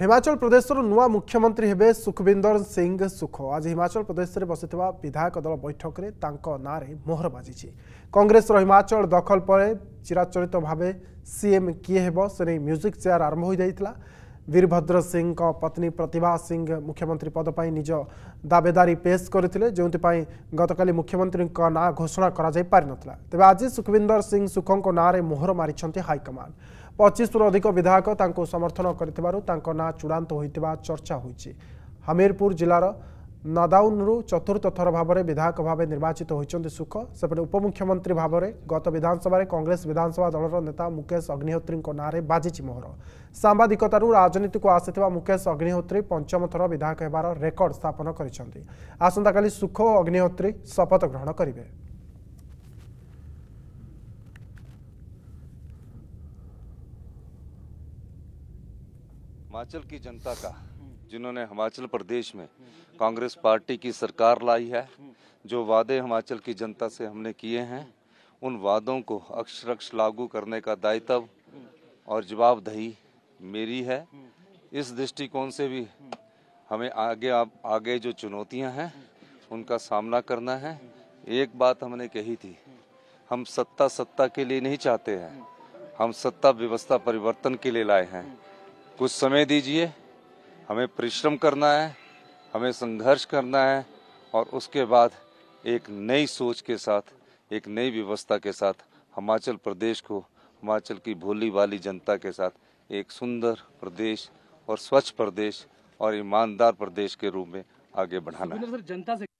हिमाचल प्रदेश नुआ मुख्यमंत्री हे सुखविंदर सिंह सुख आज हिमाचल प्रदेश में बस विधायक दल बैठक में ना मोहर बाजी कंग्रेस हिमाचल दखल पर चिराचरित भाव सीएम किए हे से नहीं म्यूजिक चेयर आरंभ हो जाता वीरभद्र सिंह पत्नी प्रतिभा सिंह मुख्यमंत्री पद पर निज दावेदारी पेश करते जो गतका मुख्यमंत्री ना घोषणा कराइपारी तेज आज सुखविंदर सिंह सुखों ना मोहर मारी हाइकमान पचिश्रु अधिक विधायक समर्थन कर ना चूड़ा होता चर्चा हो हमीरपुर जिलार ନଦାଉନରୁ ଚତୁର୍ଥ ଥର ଭାବରେ ବିଧାୟକ ଭାବେ ନିର୍ବାଚିତ ହୋଇଛନ୍ତି ସୁଖ ସେପଟେ ଉପମୁଖ୍ୟମନ୍ତ୍ରୀ ଭାବରେ ଗତ ବିଧାନସଭାରେ କଂଗ୍ରେସ ବିଧାନସଭା ଦଳର ନେତା ମୁକେଶ ଅଗ୍ନିହୋତ୍ରୀଙ୍କ ନାଁରେ ବାଜିଛି ମୋହର ସାମ୍ବାଦିକତାରୁ ରାଜନୀତିକୁ ଆସିଥିବା ମୁକେଶ ଅଗ୍ନିହୋତ୍ରୀ ପଞ୍ଚମ ଥର ବିଧାୟକ ହେବାର ରେକର୍ଡ ସ୍ଥାପନ କରିଛନ୍ତି ଆସନ୍ତାକାଲି ସୁଖ ଓ ଅଗ୍ନିହୋତ୍ରୀ ଶପଥ ଗ୍ରହଣ କରିବେ जिन्होंने हिमाचल प्रदेश में कांग्रेस पार्टी की सरकार लाई है जो वादे हिमाचल की जनता से हमने किए हैं उन वादों को अक्षरक्ष लागू करने का दायित्व और जवाबदही मेरी है इस दृष्टिकोण से भी हमें आगे आप आगे जो चुनौतियां हैं उनका सामना करना है एक बात हमने कही थी हम सत्ता सत्ता के लिए नहीं चाहते हैं हम सत्ता व्यवस्था परिवर्तन के लिए लाए हैं कुछ समय दीजिए हमें परिश्रम करना है हमें संघर्ष करना है और उसके बाद एक नई सोच के साथ एक नई व्यवस्था के साथ हिमाचल प्रदेश को हिमाचल की भोली वाली जनता के साथ एक सुंदर प्रदेश और स्वच्छ प्रदेश और ईमानदार प्रदेश के रूप में आगे बढ़ाना है। जनता से